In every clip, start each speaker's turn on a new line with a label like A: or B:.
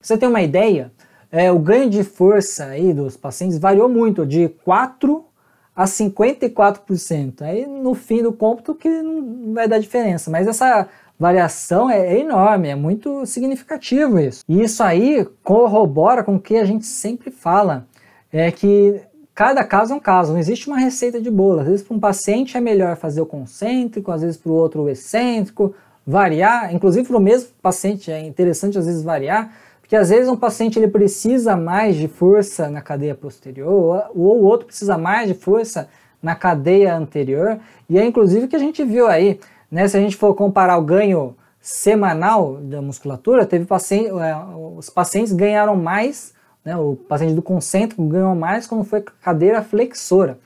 A: você ter uma ideia, é, o ganho de força aí dos pacientes variou muito, de 4 a 54%. Aí no fim do cômputo que não vai dar diferença, mas essa variação é, é enorme, é muito significativo isso. E isso aí corrobora com o que a gente sempre fala, é que cada caso é um caso, não existe uma receita de bolo. Às vezes para um paciente é melhor fazer o concêntrico, às vezes para o outro o excêntrico, variar, inclusive para o mesmo paciente é interessante às vezes variar, porque às vezes um paciente ele precisa mais de força na cadeia posterior, ou o outro precisa mais de força na cadeia anterior, e é inclusive o que a gente viu aí, né? Se a gente for comparar o ganho semanal da musculatura, teve paciente, é, os pacientes ganharam mais, né? O paciente do concêntrico ganhou mais quando foi cadeira flexora.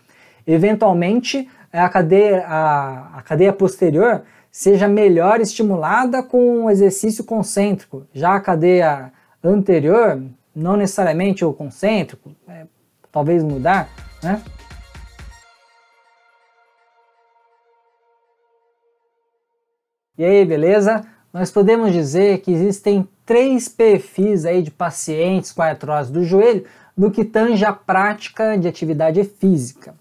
A: Eventualmente, a cadeia, a, a cadeia posterior seja melhor estimulada com o exercício concêntrico. Já a cadeia anterior, não necessariamente o concêntrico, é, talvez mudar, né? E aí, beleza? Nós podemos dizer que existem três perfis aí de pacientes com artrose do joelho no que tange a prática de atividade física.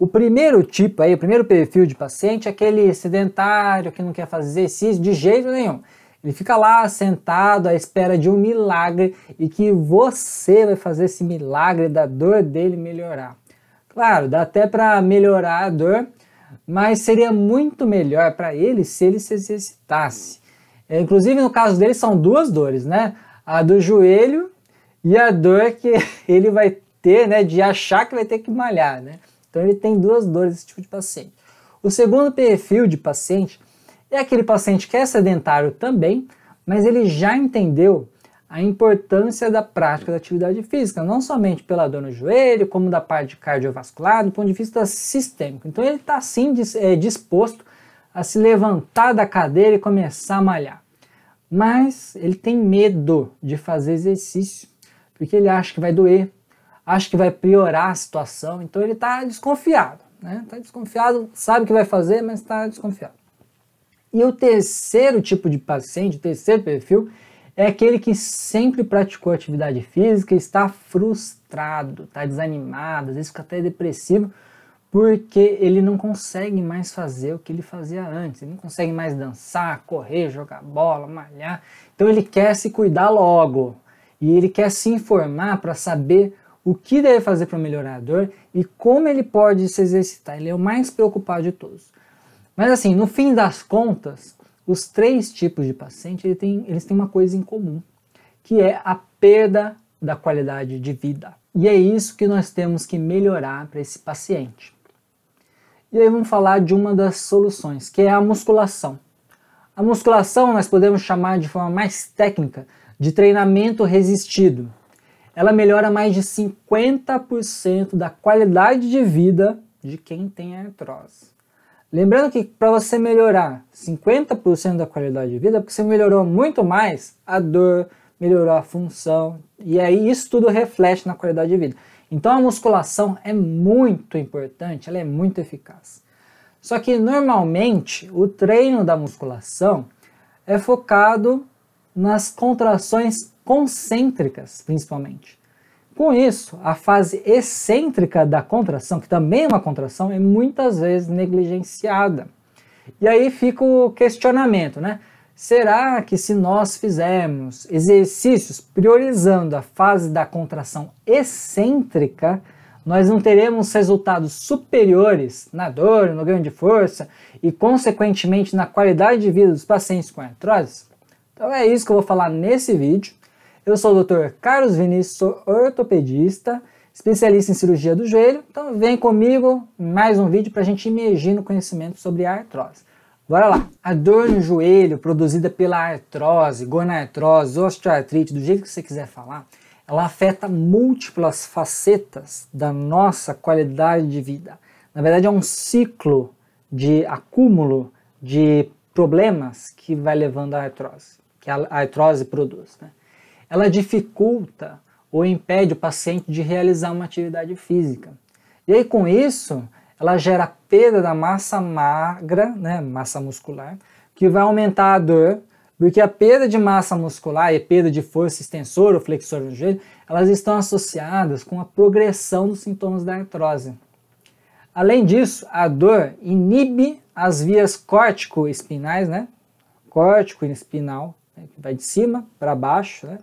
A: O primeiro tipo aí, o primeiro perfil de paciente é aquele sedentário que não quer fazer exercício de jeito nenhum. Ele fica lá sentado à espera de um milagre e que você vai fazer esse milagre da dor dele melhorar. Claro, dá até para melhorar a dor, mas seria muito melhor para ele se ele se exercitasse. É, inclusive, no caso dele, são duas dores, né? A do joelho e a dor que ele vai ter, né? De achar que vai ter que malhar, né? Então, ele tem duas dores, esse tipo de paciente. O segundo perfil de paciente é aquele paciente que é sedentário também, mas ele já entendeu a importância da prática da atividade física, não somente pela dor no joelho, como da parte cardiovascular, do ponto de vista sistêmico. Então ele está sim é, disposto a se levantar da cadeira e começar a malhar. Mas ele tem medo de fazer exercício, porque ele acha que vai doer, acha que vai piorar a situação, então ele está desconfiado. Está né? Tá desconfiado, sabe o que vai fazer, mas está desconfiado. E o terceiro tipo de paciente, o terceiro perfil, é aquele que sempre praticou atividade física e está frustrado, está desanimado, às vezes fica até depressivo, porque ele não consegue mais fazer o que ele fazia antes, ele não consegue mais dançar, correr, jogar bola, malhar. Então ele quer se cuidar logo e ele quer se informar para saber o que deve fazer para melhorar a dor e como ele pode se exercitar. Ele é o mais preocupado de todos. Mas assim, no fim das contas, os três tipos de paciente ele tem, eles têm uma coisa em comum, que é a perda da qualidade de vida. E é isso que nós temos que melhorar para esse paciente. E aí vamos falar de uma das soluções, que é a musculação. A musculação nós podemos chamar de forma mais técnica de treinamento resistido. Ela melhora mais de 50% da qualidade de vida de quem tem artrose. Lembrando que para você melhorar 50% da qualidade de vida, porque você melhorou muito mais a dor, melhorou a função, e aí isso tudo reflete na qualidade de vida. Então a musculação é muito importante, ela é muito eficaz. Só que normalmente o treino da musculação é focado nas contrações concêntricas, principalmente. Com isso, a fase excêntrica da contração, que também é uma contração, é muitas vezes negligenciada. E aí fica o questionamento, né? Será que se nós fizermos exercícios priorizando a fase da contração excêntrica, nós não teremos resultados superiores na dor, no ganho de força e, consequentemente, na qualidade de vida dos pacientes com artrose? Então é isso que eu vou falar nesse vídeo. Eu sou o Dr. Carlos Vinícius, sou ortopedista, especialista em cirurgia do joelho. Então vem comigo mais um vídeo para a gente imergir no conhecimento sobre a artrose. Bora lá! A dor no joelho produzida pela artrose, gonartrose, osteoartrite, do jeito que você quiser falar, ela afeta múltiplas facetas da nossa qualidade de vida. Na verdade, é um ciclo de acúmulo de problemas que vai levando à artrose, que a artrose produz. Né? ela dificulta ou impede o paciente de realizar uma atividade física. E aí, com isso, ela gera perda da massa magra, né, massa muscular, que vai aumentar a dor, porque a perda de massa muscular e perda de força extensora ou flexora do joelho, elas estão associadas com a progressão dos sintomas da artrose. Além disso, a dor inibe as vias córtico-espinais, né? Córtico-espinal, né? que vai de cima para baixo, né?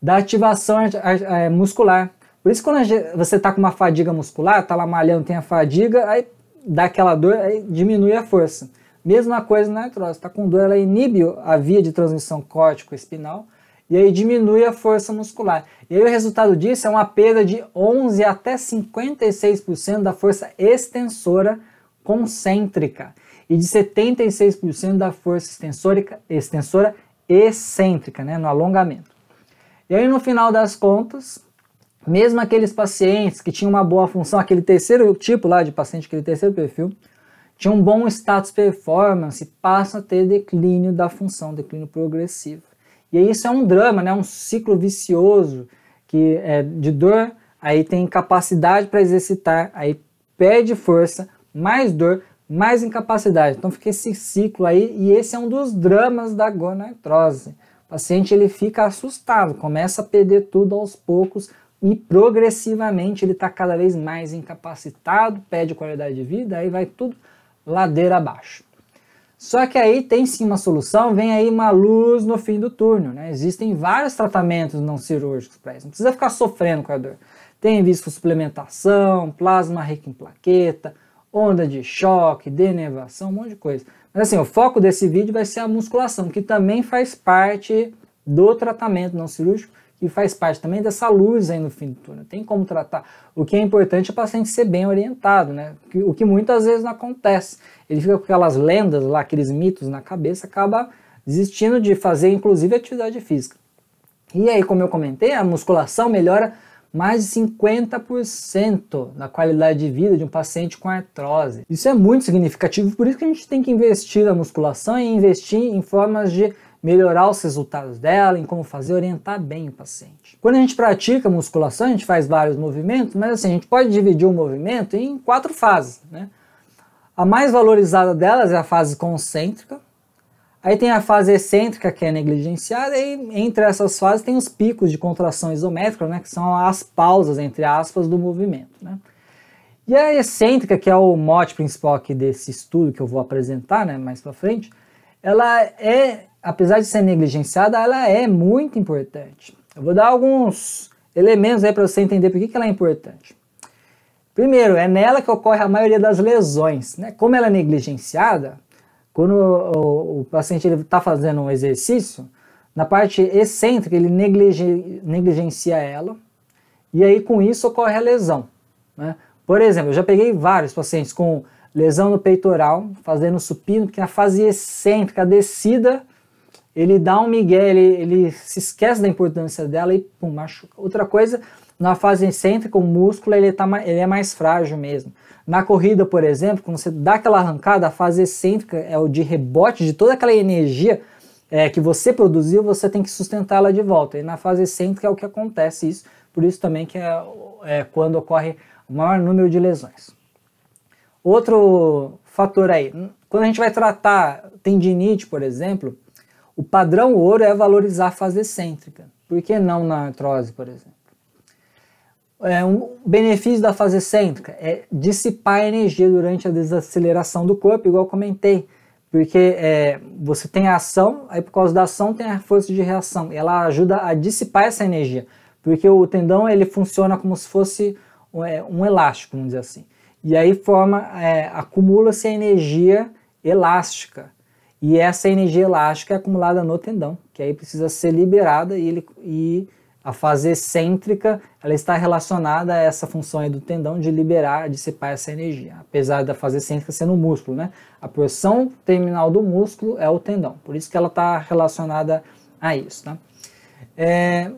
A: da ativação é, é, é, muscular. Por isso, quando você está com uma fadiga muscular, está lá malhando, tem a fadiga, aí dá aquela dor, aí diminui a força. Mesma coisa na artrose, está com dor, ela inibe a via de transmissão córtico-espinal e aí diminui a força muscular. E aí o resultado disso é uma perda de 11 até 56% da força extensora concêntrica e de 76% da força extensora excêntrica, né, no alongamento. E aí, no final das contas, mesmo aqueles pacientes que tinham uma boa função, aquele terceiro tipo lá de paciente, aquele terceiro perfil, tinham um bom status performance, passam a ter declínio da função, declínio progressivo. E aí isso é um drama, né? um ciclo vicioso que é de dor, aí tem incapacidade para exercitar, aí perde força, mais dor, mais incapacidade. Então fica esse ciclo aí, e esse é um dos dramas da gonartrose. O paciente ele fica assustado, começa a perder tudo aos poucos e progressivamente ele está cada vez mais incapacitado, perde qualidade de vida, aí vai tudo ladeira abaixo. Só que aí tem sim uma solução, vem aí uma luz no fim do túnel, né? Existem vários tratamentos não cirúrgicos para isso, não precisa ficar sofrendo com a dor. Tem visto suplementação, plasma rico em plaqueta, onda de choque, denervação, um monte de coisa. Mas assim, o foco desse vídeo vai ser a musculação, que também faz parte do tratamento não cirúrgico, e faz parte também dessa luz aí no fim do túnel. Tem como tratar. O que é importante é o paciente ser bem orientado, né? O que muitas vezes não acontece. Ele fica com aquelas lendas lá, aqueles mitos na cabeça, acaba desistindo de fazer, inclusive, atividade física. E aí, como eu comentei, a musculação melhora mais de 50% na qualidade de vida de um paciente com artrose. Isso é muito significativo, por isso que a gente tem que investir na musculação e investir em formas de melhorar os resultados dela, em como fazer orientar bem o paciente. Quando a gente pratica musculação, a gente faz vários movimentos, mas assim, a gente pode dividir o movimento em quatro fases, né? A mais valorizada delas é a fase concêntrica, Aí tem a fase excêntrica, que é negligenciada, e entre essas fases tem os picos de contração isométrica, né, que são as pausas, entre aspas, do movimento. Né? E a excêntrica, que é o mote principal aqui desse estudo que eu vou apresentar né, mais para frente, ela é, apesar de ser negligenciada, ela é muito importante. Eu vou dar alguns elementos aí para você entender por que, que ela é importante. Primeiro, é nela que ocorre a maioria das lesões. Né? Como ela é negligenciada, quando o, o paciente está fazendo um exercício, na parte excêntrica ele neglige, negligencia ela, e aí com isso ocorre a lesão. Né? Por exemplo, eu já peguei vários pacientes com lesão no peitoral, fazendo supino, porque na fase excêntrica, a descida, ele dá um migué, ele, ele se esquece da importância dela e pum, machuca. Outra coisa, na fase excêntrica, o músculo ele, tá, ele é mais frágil mesmo. Na corrida, por exemplo, quando você dá aquela arrancada, a fase excêntrica é o de rebote de toda aquela energia é, que você produziu, você tem que sustentá-la de volta. E na fase excêntrica é o que acontece isso, por isso também que é, é quando ocorre o maior número de lesões. Outro fator aí, quando a gente vai tratar tendinite, por exemplo, o padrão ouro é valorizar a fase excêntrica. Por que não na artrose, por exemplo? É um benefício da fase excêntrica é dissipar energia durante a desaceleração do corpo, igual comentei, porque é, você tem a ação, aí por causa da ação tem a força de reação, e ela ajuda a dissipar essa energia, porque o tendão ele funciona como se fosse um é, elástico, vamos dizer assim, e aí forma, é, acumula-se a energia elástica, e essa energia elástica é acumulada no tendão, que aí precisa ser liberada e, ele, e a fase excêntrica ela está relacionada a essa função do tendão de liberar, dissipar essa energia, apesar da fase excêntrica ser no músculo, né? A porção terminal do músculo é o tendão, por isso que ela está relacionada a isso, tá? É,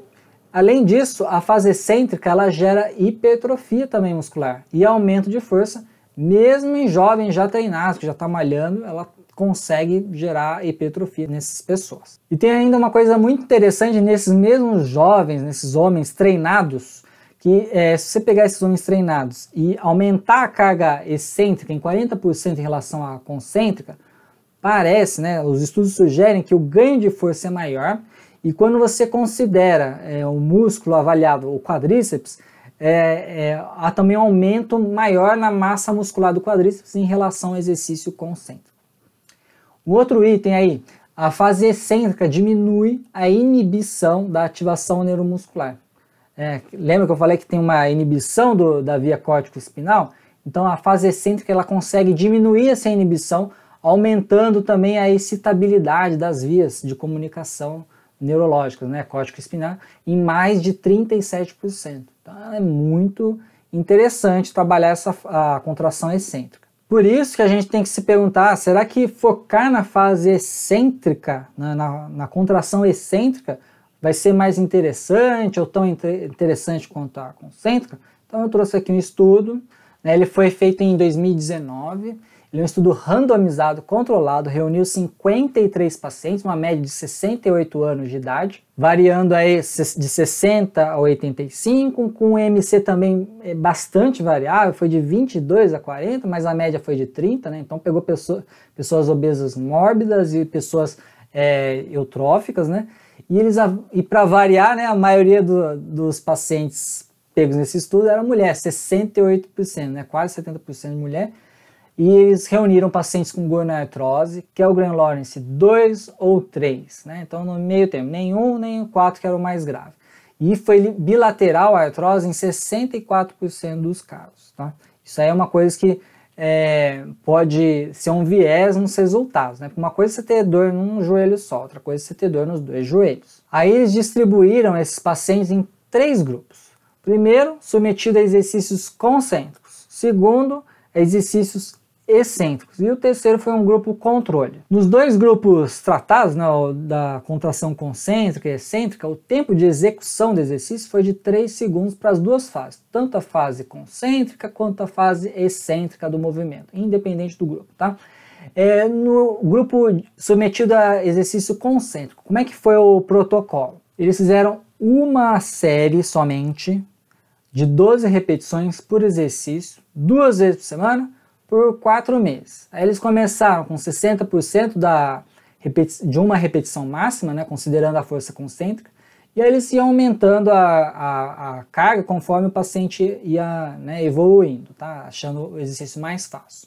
A: além disso, a fase excêntrica ela gera hipertrofia também muscular e aumento de força, mesmo em jovens já treinados, que já está malhando, ela consegue gerar hipertrofia nessas pessoas. E tem ainda uma coisa muito interessante nesses mesmos jovens, nesses homens treinados, que é, se você pegar esses homens treinados e aumentar a carga excêntrica em 40% em relação à concêntrica, parece, né, os estudos sugerem que o ganho de força é maior e quando você considera é, o músculo avaliado, o quadríceps, é, é, há também um aumento maior na massa muscular do quadríceps em relação ao exercício concêntrico. Um outro item aí, a fase excêntrica diminui a inibição da ativação neuromuscular. É, lembra que eu falei que tem uma inibição do, da via córtico-espinal? Então a fase excêntrica ela consegue diminuir essa inibição, aumentando também a excitabilidade das vias de comunicação neurológicas, né, córtico-espinal, em mais de 37%. Então é muito interessante trabalhar essa a contração excêntrica. Por isso que a gente tem que se perguntar, será que focar na fase excêntrica, na, né, na, na contração excêntrica, vai ser mais interessante ou tão inter interessante quanto a concêntrica? Então eu trouxe aqui um estudo, né, ele foi feito em 2019, ele é um estudo randomizado, controlado, reuniu 53 pacientes, uma média de 68 anos de idade, variando aí de 60 a 85, com MC também eh, bastante variável, foi de 22 a 40, mas a média foi de 30, né? Então pegou pessoa, pessoas obesas mórbidas e pessoas é, eutróficas, né? E eles, e para variar, né, a maioria do, dos pacientes pegos nesse estudo era mulher, 68%, né? Quase 70% de mulher e eles reuniram pacientes com gonioartrose, que é o Grand Lawrence 2 ou 3, né? Então, no meio tempo, nenhum nem o 4, que era o mais grave. E foi bilateral a artrose em 64% dos casos, tá? Isso aí é uma coisa que é, pode ser um viés nos resultados, né? uma coisa é você ter dor num joelho só, outra coisa é você ter dor nos dois joelhos. Aí eles distribuíram esses pacientes em três grupos. Primeiro, submetido a exercícios concêntricos. Segundo, a exercícios excêntricos. E o terceiro foi um grupo controle. Nos dois grupos tratados, né, da contração concêntrica e excêntrica, o tempo de execução do exercício foi de 3 segundos para as duas fases, tanto a fase concêntrica quanto a fase excêntrica do movimento, independente do grupo, tá? É, no grupo submetido a exercício concêntrico, como é que foi o protocolo? Eles fizeram uma série somente de 12 repetições por exercício, duas vezes por semana, por quatro meses. Aí eles começaram com 60% da de uma repetição máxima, né, considerando a força concêntrica, e aí eles iam aumentando a, a, a carga conforme o paciente ia né, evoluindo, tá? achando o exercício mais fácil.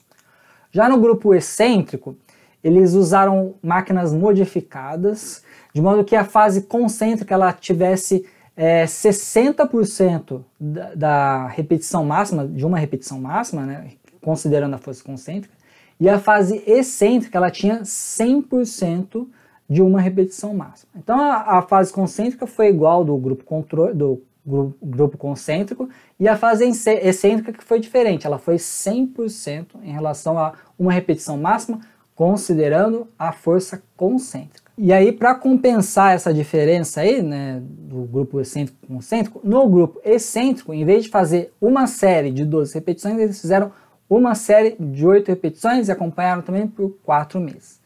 A: Já no grupo excêntrico, eles usaram máquinas modificadas, de modo que a fase concêntrica ela tivesse é, 60% da, da repetição máxima, de uma repetição máxima, né, considerando a força concêntrica, e a fase excêntrica ela tinha 100% de uma repetição máxima. Então a, a, fase concêntrica foi igual do grupo controle do grupo, grupo concêntrico e a fase excêntrica que foi diferente, ela foi 100% em relação a uma repetição máxima, considerando a força concêntrica. E aí para compensar essa diferença aí, né, do grupo excêntrico concêntrico, no grupo excêntrico, em vez de fazer uma série de 12 repetições, eles fizeram uma série de oito repetições e acompanharam também por quatro meses.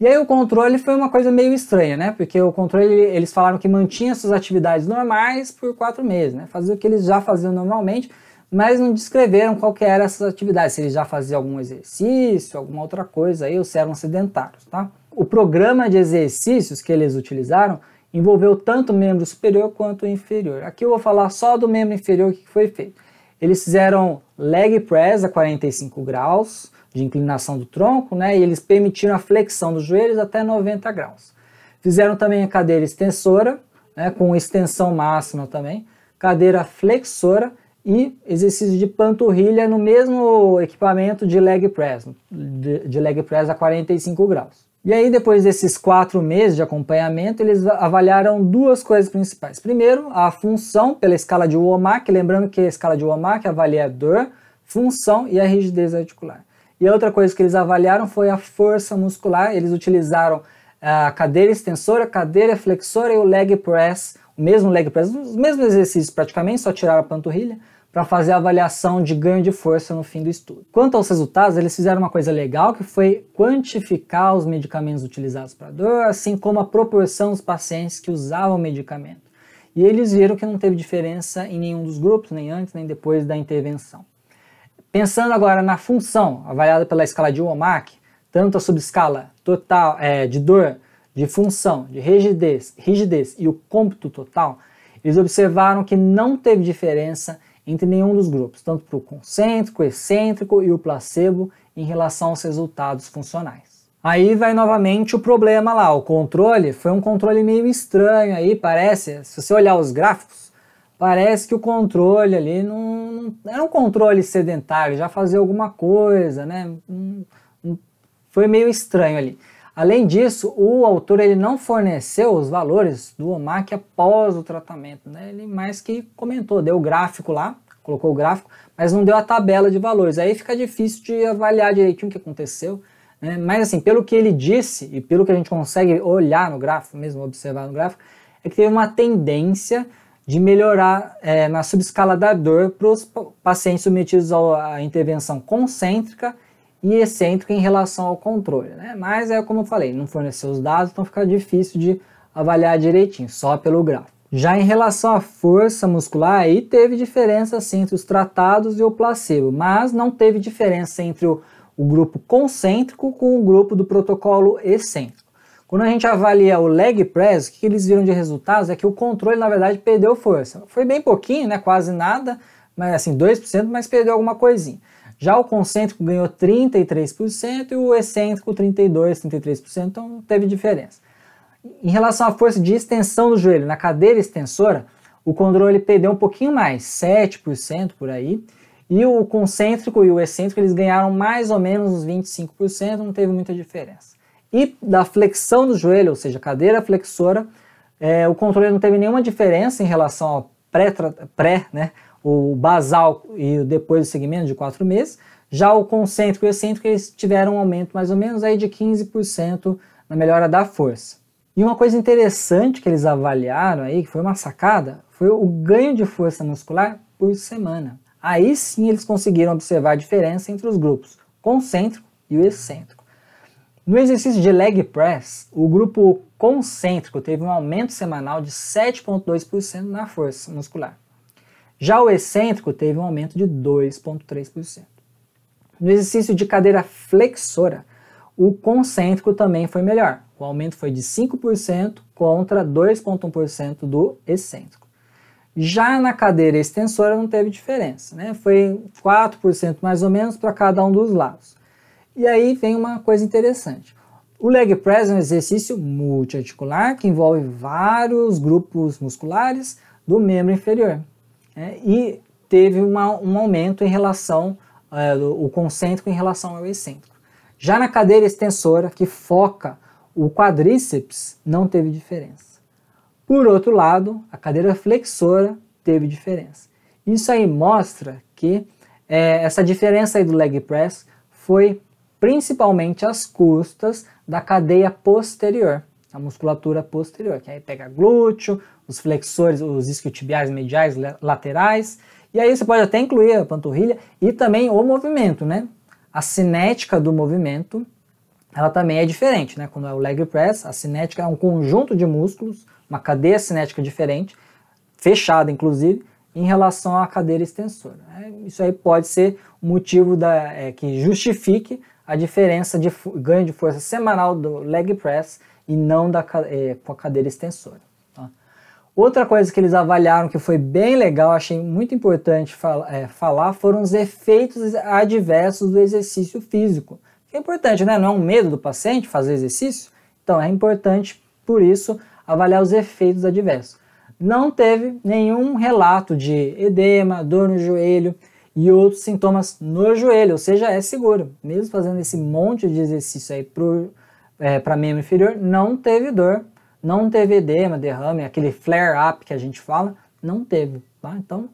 A: E aí o controle foi uma coisa meio estranha, né? Porque o controle, eles falaram que mantinha suas atividades normais por quatro meses, né? Fazia o que eles já faziam normalmente, mas não descreveram qual que eram essas atividades, se eles já faziam algum exercício, alguma outra coisa aí, ou se eram sedentários, tá? O programa de exercícios que eles utilizaram envolveu tanto o membro superior quanto o inferior. Aqui eu vou falar só do membro inferior que foi feito. Eles fizeram leg press a 45 graus de inclinação do tronco, né? E eles permitiram a flexão dos joelhos até 90 graus. Fizeram também a cadeira extensora, né? Com extensão máxima também, cadeira flexora e exercício de panturrilha no mesmo equipamento de leg press, de leg press a 45 graus. E aí, depois desses quatro meses de acompanhamento, eles avaliaram duas coisas principais. Primeiro, a função pela escala de Womack, lembrando que a escala de Womack é avalia a dor, função e a rigidez articular. E outra coisa que eles avaliaram foi a força muscular. Eles utilizaram eh, a cadeira extensora, a cadeira flexora e o leg press, o mesmo leg press, os mesmos exercícios praticamente, só tiraram a panturrilha, para fazer a avaliação de ganho de força no fim do estudo. Quanto aos resultados, eles fizeram uma coisa legal que foi quantificar os medicamentos utilizados para dor, assim como a proporção dos pacientes que usavam o medicamento. E eles viram que não teve diferença em nenhum dos grupos, nem antes nem depois da intervenção. Pensando agora na função avaliada pela escala de WOMAC, tanto a subescala total é, de dor, de função, de rigidez, rigidez e o cômputo total, eles observaram que não teve diferença entre nenhum dos grupos, tanto para o concêntrico, excêntrico e o placebo, em relação aos resultados funcionais. Aí vai novamente o problema lá, o controle foi um controle meio estranho aí, parece, se você olhar os gráficos, parece que o controle ali não, não era um controle sedentário, já fazia alguma coisa, né? Hum, hum, foi meio estranho ali. Além disso, o autor ele não forneceu os valores do OMAC após o tratamento, né? ele mais que comentou, deu o gráfico lá, colocou o gráfico, mas não deu a tabela de valores. Aí fica difícil de avaliar direitinho o que aconteceu. Né? Mas assim, pelo que ele disse e pelo que a gente consegue olhar no gráfico, mesmo observar no gráfico, é que teve uma tendência de melhorar é, na subescala da dor para os pacientes submetidos à intervenção concêntrica e excêntrica em relação ao controle. Né? Mas é como eu falei, não forneceu os dados, então fica difícil de avaliar direitinho, só pelo gráfico. Já em relação à força muscular, aí teve diferença assim, entre os tratados e o placebo, mas não teve diferença entre o, o grupo concêntrico com o grupo do protocolo excêntrico. Quando a gente avalia o leg press, o que eles viram de resultados é que o controle, na verdade, perdeu força. Foi bem pouquinho, né? quase nada, mas assim, 2%, mas perdeu alguma coisinha. Já o concêntrico ganhou 33% e o excêntrico 32, 33%, então teve diferença. Em relação à força de extensão do joelho na cadeira extensora, o controle perdeu um pouquinho mais, 7% por aí, e o concêntrico e o excêntrico eles ganharam mais ou menos uns 25%, não teve muita diferença. E da flexão do joelho, ou seja, cadeira flexora, é, o controle não teve nenhuma diferença em relação ao pré, pré né, o basal e depois o segmento de quatro meses. Já o concêntrico e o excêntrico eles tiveram um aumento mais ou menos aí de 15% na melhora da força. E uma coisa interessante que eles avaliaram aí, que foi uma sacada, foi o ganho de força muscular por semana. Aí sim eles conseguiram observar a diferença entre os grupos concêntrico e o excêntrico. No exercício de leg press, o grupo concêntrico teve um aumento semanal de 7,2% na força muscular. Já o excêntrico teve um aumento de 2,3%. No exercício de cadeira flexora, o concêntrico também foi melhor. O aumento foi de 5% contra 2,1% do excêntrico. Já na cadeira extensora não teve diferença, né? Foi 4% mais ou menos para cada um dos lados. E aí vem uma coisa interessante. O leg press é um exercício multiarticular que envolve vários grupos musculares do membro inferior né, e teve uma, um aumento em relação é, o concêntrico em relação ao excêntrico. Já na cadeira extensora, que foca o quadríceps, não teve diferença. Por outro lado, a cadeira flexora teve diferença. Isso aí mostra que é, essa diferença aí do leg press foi principalmente às custas da cadeia posterior a musculatura posterior, que aí pega glúteo, os flexores, os isquiotibiais mediais laterais, e aí você pode até incluir a panturrilha e também o movimento, né? A cinética do movimento, ela também é diferente, né? Quando é o leg press, a cinética é um conjunto de músculos, uma cadeia cinética diferente, fechada inclusive, em relação à cadeira extensora. Né? Isso aí pode ser um motivo da, é, que justifique a diferença de ganho de força semanal do leg press e não da, é, com a cadeira extensora. Tá? Outra coisa que eles avaliaram que foi bem legal, achei muito importante fal é, falar, foram os efeitos adversos do exercício físico. Que é importante, né? Não é um medo do paciente fazer exercício? Então é importante, por isso, avaliar os efeitos adversos. Não teve nenhum relato de edema, dor no joelho e outros sintomas no joelho, ou seja, é seguro. Mesmo fazendo esse monte de exercício aí por é, para membro é inferior, não teve dor, não teve edema, derrame, aquele flare-up que a gente fala, não teve. Tá? Então,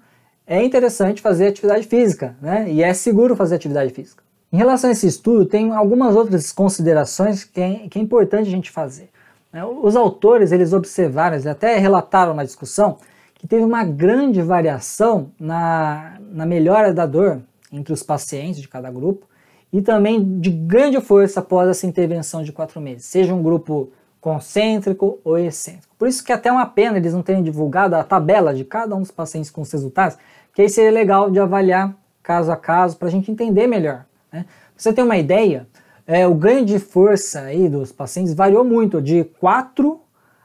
A: é interessante fazer atividade física, né? E é seguro fazer atividade física. Em relação a esse estudo, tem algumas outras considerações que é, que é importante a gente fazer. Né? Os autores, eles observaram, eles até relataram na discussão, que teve uma grande variação na, na melhora da dor entre os pacientes de cada grupo, e também de grande força após essa intervenção de quatro meses, seja um grupo concêntrico ou excêntrico. Por isso que é até uma pena eles não terem divulgado a tabela de cada um dos pacientes com os resultados, que aí seria legal de avaliar caso a caso para a gente entender melhor. Né? você ter uma ideia, é, o ganho de força aí dos pacientes variou muito, de 4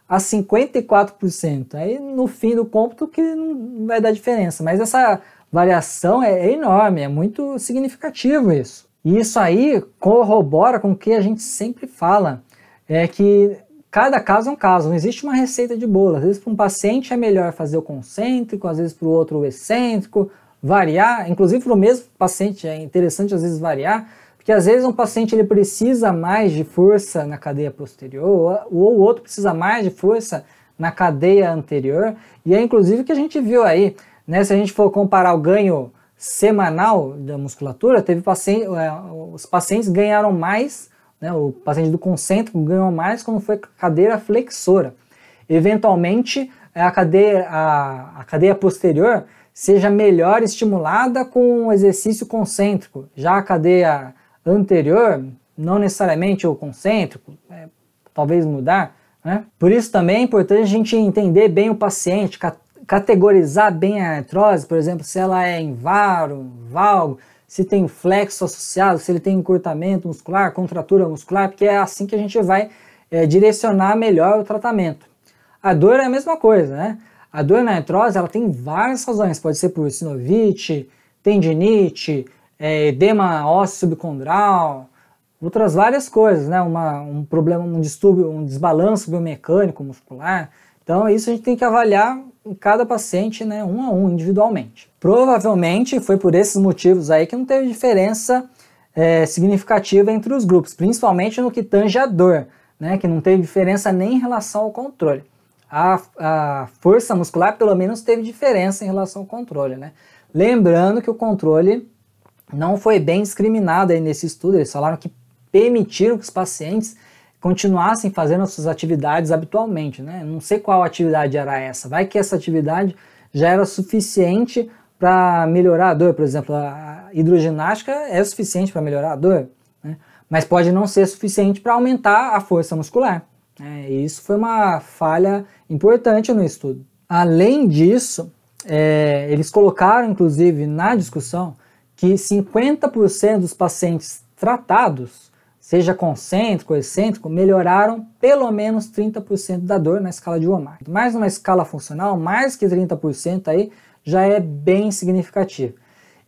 A: a 54%. Aí no fim do cômputo que não vai dar diferença, mas essa variação é enorme, é muito significativo isso. E isso aí corrobora com o que a gente sempre fala, é que cada caso é um caso, não existe uma receita de bolo. Às vezes para um paciente é melhor fazer o concêntrico, às vezes para o outro o excêntrico, variar, inclusive para o mesmo paciente é interessante às vezes variar, porque às vezes um paciente ele precisa mais de força na cadeia posterior, ou o outro precisa mais de força na cadeia anterior, e é inclusive que a gente viu aí, né, se a gente for comparar o ganho semanal da musculatura, teve paciente, é, os pacientes ganharam mais, né, o paciente do concêntrico ganhou mais quando foi cadeira flexora. Eventualmente, a cadeia, a, a cadeia posterior seja melhor estimulada com o exercício concêntrico, já a cadeia anterior, não necessariamente o concêntrico, é, talvez mudar. Né? Por isso também é importante a gente entender bem o paciente, categorizar bem a artrose, por exemplo, se ela é em varo, valgo, se tem flexo associado, se ele tem encurtamento muscular, contratura muscular, porque é assim que a gente vai é, direcionar melhor o tratamento. A dor é a mesma coisa, né? A dor na artrose ela tem várias razões, pode ser por sinovite, tendinite, é, edema ósseo subcondral, outras várias coisas, né? Uma, um problema, um distúrbio, um desbalanço biomecânico muscular. Então, isso a gente tem que avaliar cada paciente, né, um a um, individualmente. Provavelmente foi por esses motivos aí que não teve diferença é, significativa entre os grupos, principalmente no que tange a dor, né, que não teve diferença nem em relação ao controle. A, a força muscular, pelo menos, teve diferença em relação ao controle, né? Lembrando que o controle não foi bem discriminado aí nesse estudo, eles falaram que permitiram que os pacientes continuassem fazendo as suas atividades habitualmente, né? Não sei qual atividade era essa. Vai que essa atividade já era suficiente para melhorar a dor, por exemplo, a hidroginástica é suficiente para melhorar a dor, né? mas pode não ser suficiente para aumentar a força muscular. Né? E isso foi uma falha importante no estudo. Além disso, é, eles colocaram, inclusive, na discussão que 50% dos pacientes tratados seja concêntrico, excêntrico, melhoraram pelo menos 30% da dor na escala de Omar. Mas numa escala funcional, mais que 30% aí já é bem significativo.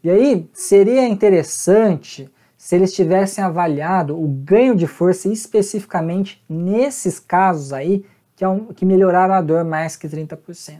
A: E aí seria interessante se eles tivessem avaliado o ganho de força especificamente nesses casos aí que, é um, que melhoraram a dor mais que 30%.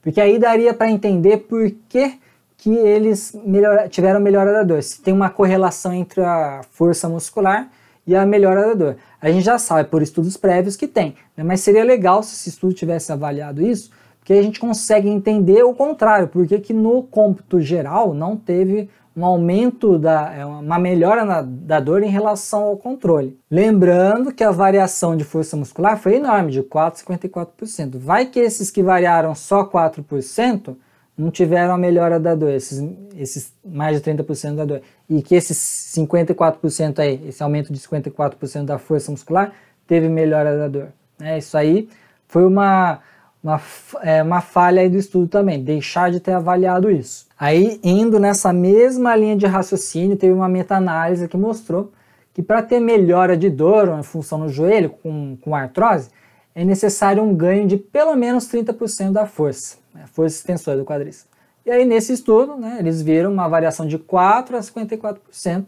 A: Porque aí daria para entender por que, que eles melhor, tiveram melhora da dor. Se tem uma correlação entre a força muscular e a da dor A gente já sabe por estudos prévios que tem, né? mas seria legal se esse estudo tivesse avaliado isso, porque a gente consegue entender o contrário, porque que no cômputo geral não teve um aumento, da, é, uma melhora na, da dor em relação ao controle. Lembrando que a variação de força muscular foi enorme, de 4,54%. Vai que esses que variaram só 4%, não tiveram a melhora da dor, esses, esses mais de 30% da dor, e que esses 54% aí, esse aumento de 54% da força muscular, teve melhora da dor. é Isso aí foi uma, uma, é, uma falha do estudo também, deixar de ter avaliado isso. Aí, indo nessa mesma linha de raciocínio, teve uma meta-análise que mostrou que para ter melhora de dor ou função no joelho com, com artrose, é necessário um ganho de pelo menos 30% da força né, força extensora do quadríceps. E aí, nesse estudo, né, eles viram uma variação de 4 a 54%,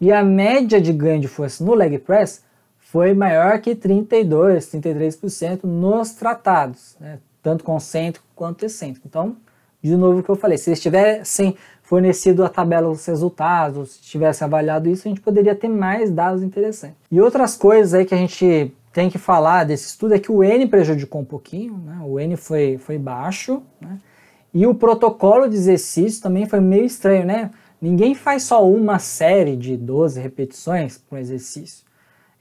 A: e a média de ganho de força no leg press foi maior que 32%, 33% nos tratados, né, tanto concêntrico quanto excêntrico. Então, de novo o que eu falei, se eles tivessem fornecido a tabela dos resultados, se tivessem avaliado isso, a gente poderia ter mais dados interessantes. E outras coisas aí que a gente tem que falar desse estudo é que o N prejudicou um pouquinho, né? o N foi, foi baixo, né? e o protocolo de exercício também foi meio estranho, né? Ninguém faz só uma série de 12 repetições com exercício.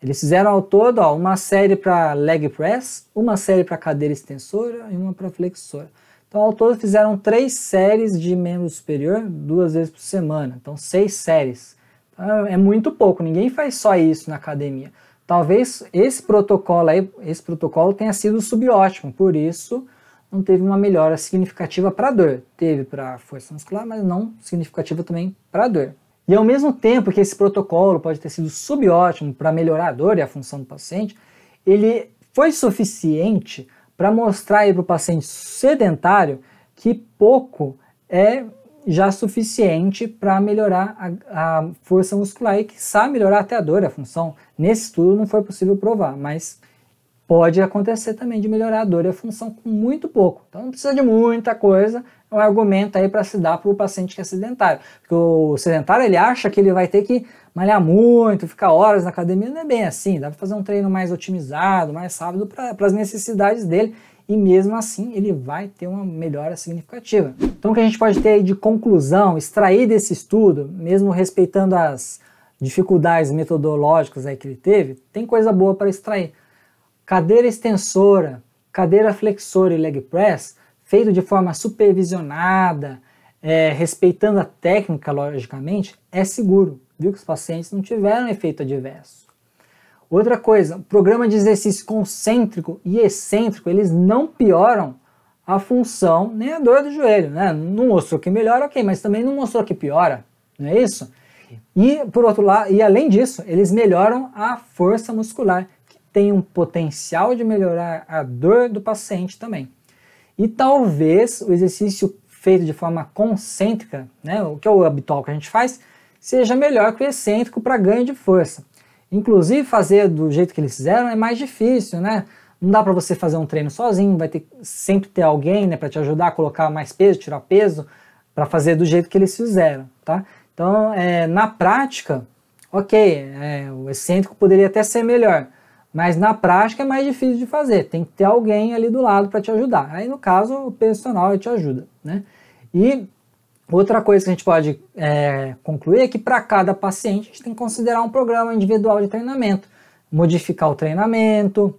A: Eles fizeram ao todo ó, uma série para leg press, uma série para cadeira extensora e uma para flexora. Então, ao todo, fizeram três séries de membro superior duas vezes por semana. Então, seis séries. Então, é muito pouco, ninguém faz só isso na academia. Talvez esse protocolo aí, esse protocolo tenha sido subótimo, por isso não teve uma melhora significativa para dor. Teve para força muscular, mas não significativa também para dor. E ao mesmo tempo que esse protocolo pode ter sido subótimo para melhorar a dor e a função do paciente, ele foi suficiente para mostrar para o paciente sedentário que pouco é já suficiente para melhorar a, a, força muscular e que sabe melhorar até a dor, a função. Nesse estudo não foi possível provar, mas pode acontecer também de melhorar a dor e a função com muito pouco. Então não precisa de muita coisa, é um argumento aí para se dar para o paciente que é sedentário. Porque o sedentário ele acha que ele vai ter que malhar muito, ficar horas na academia, não é bem assim, dá para fazer um treino mais otimizado, mais rápido para as necessidades dele e mesmo assim ele vai ter uma melhora significativa. Então o que a gente pode ter aí de conclusão, extrair desse estudo, mesmo respeitando as dificuldades metodológicas aí que ele teve, tem coisa boa para extrair. Cadeira extensora, cadeira flexora e leg press, feito de forma supervisionada, é, respeitando a técnica, logicamente, é seguro, viu que os pacientes não tiveram efeito adverso. Outra coisa, programa de exercício concêntrico e excêntrico, eles não pioram a função nem a dor do joelho, né? Não mostrou que melhora, ok, mas também não mostrou que piora, não é isso? E por outro lado, e além disso, eles melhoram a força muscular, que tem um potencial de melhorar a dor do paciente também. E talvez o exercício feito de forma concêntrica, né, o que é o habitual que a gente faz, seja melhor que o excêntrico para ganho de força. Inclusive, fazer do jeito que eles fizeram é mais difícil, né? Não dá para você fazer um treino sozinho, vai ter sempre ter alguém, né, para te ajudar a colocar mais peso, tirar peso, para fazer do jeito que eles fizeram, tá? Então, é, na prática, ok, é, o excêntrico poderia até ser melhor, mas na prática é mais difícil de fazer, tem que ter alguém ali do lado para te ajudar. Aí, no caso, o personal te ajuda, né? E Outra coisa que a gente pode é, concluir é que para cada paciente a gente tem que considerar um programa individual de treinamento, modificar o treinamento,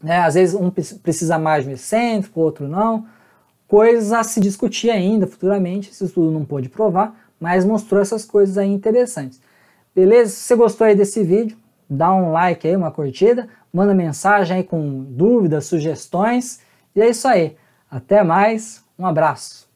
A: né? às vezes um precisa mais de o outro não. Coisas a se discutir ainda futuramente, esse estudo não pôde provar, mas mostrou essas coisas aí interessantes. Beleza? Se você gostou aí desse vídeo, dá um like aí, uma curtida, manda mensagem aí com dúvidas, sugestões. E é isso aí. Até mais, um abraço.